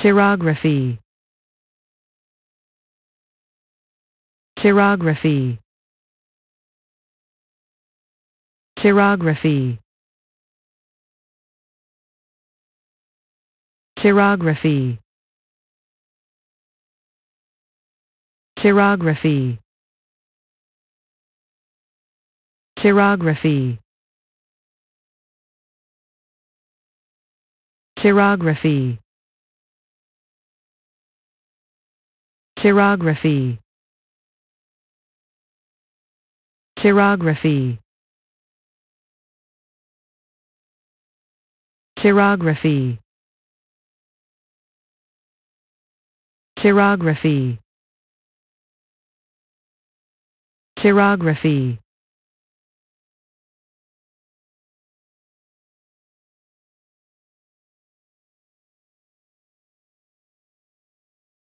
Chirography Chirography Chirography Chirography Chirography Chirography Chirography Chirography Chirography Chirography Chirography Chirography